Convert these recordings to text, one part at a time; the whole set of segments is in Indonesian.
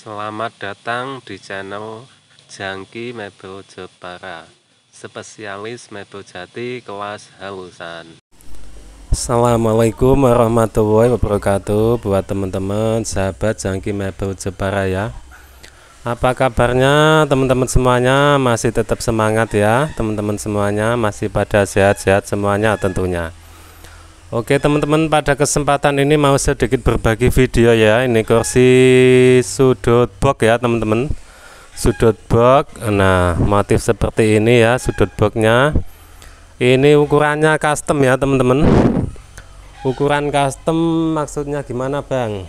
Selamat datang di channel Jangki Mebel Jepara Spesialis Mebel Jati kelas halusan Assalamualaikum warahmatullahi wabarakatuh Buat teman-teman sahabat Jangki Mebel Jepara ya Apa kabarnya teman-teman semuanya masih tetap semangat ya Teman-teman semuanya masih pada sehat-sehat semuanya tentunya Oke teman-teman pada kesempatan ini mau sedikit berbagi video ya ini kursi sudut box ya teman-teman sudut box nah motif seperti ini ya sudut boxnya ini ukurannya custom ya teman-teman ukuran custom maksudnya gimana Bang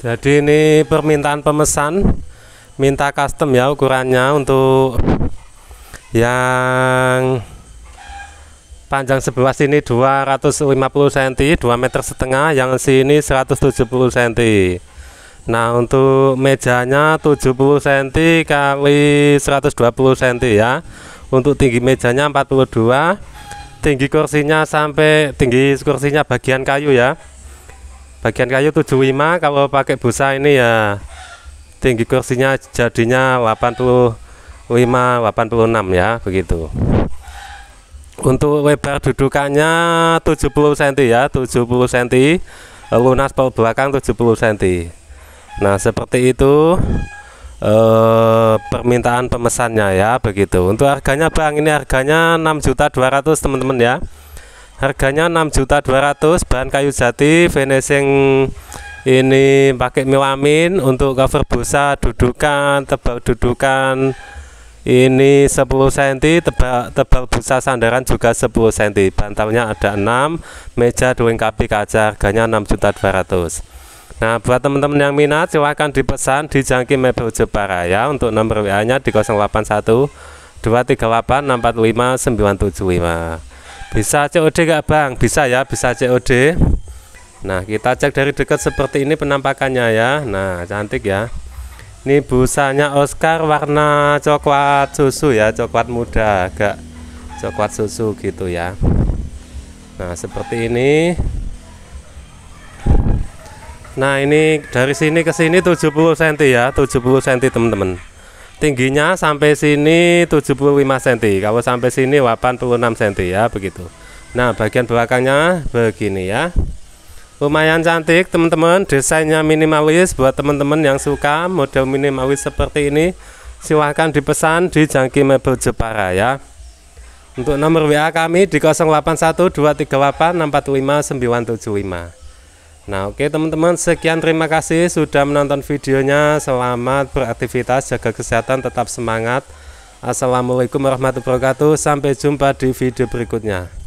jadi ini permintaan pemesan minta custom ya ukurannya untuk yang panjang sebelah sini 250 cm 2 meter setengah yang sini 170 cm nah untuk mejanya 70 cm kali 120 cm ya untuk tinggi mejanya 42 tinggi kursinya sampai tinggi kursinya bagian kayu ya bagian kayu 75 kalau pakai busa ini ya tinggi kursinya jadinya 85 86 ya begitu untuk lebar dudukannya 70 cm ya 70 cm lunas pol belakang 70 cm nah seperti itu eh, permintaan pemesannya ya begitu untuk harganya Bang ini harganya 6.200 teman-teman ya harganya 6.200 bahan kayu jati finishing ini pakai melamin untuk cover busa dudukan tebal dudukan ini 10 cm tebal, tebal busa sandaran juga 10 cm bantalnya ada 6 meja dilengkapi kaca harganya juta ratus. Nah, buat teman-teman yang minat silahkan dipesan di Jangki Mebel ya untuk nomor WA-nya di 081 238 645 975. Bisa COD gak Bang? Bisa ya, bisa COD. Nah, kita cek dari dekat seperti ini penampakannya ya. Nah, cantik ya ini busanya Oscar warna coklat susu ya coklat muda agak coklat susu gitu ya nah seperti ini nah ini dari sini ke sini 70 cm ya 70 cm teman-teman tingginya sampai sini 75 cm kalau sampai sini 86 cm ya begitu nah bagian belakangnya begini ya lumayan cantik teman-teman desainnya minimalis buat teman-teman yang suka model minimalis seperti ini silahkan dipesan di Jangki Mebel Jepara ya untuk nomor WA kami di 081238645975 nah oke teman-teman sekian terima kasih sudah menonton videonya selamat beraktivitas jaga kesehatan tetap semangat Assalamualaikum warahmatullahi wabarakatuh sampai jumpa di video berikutnya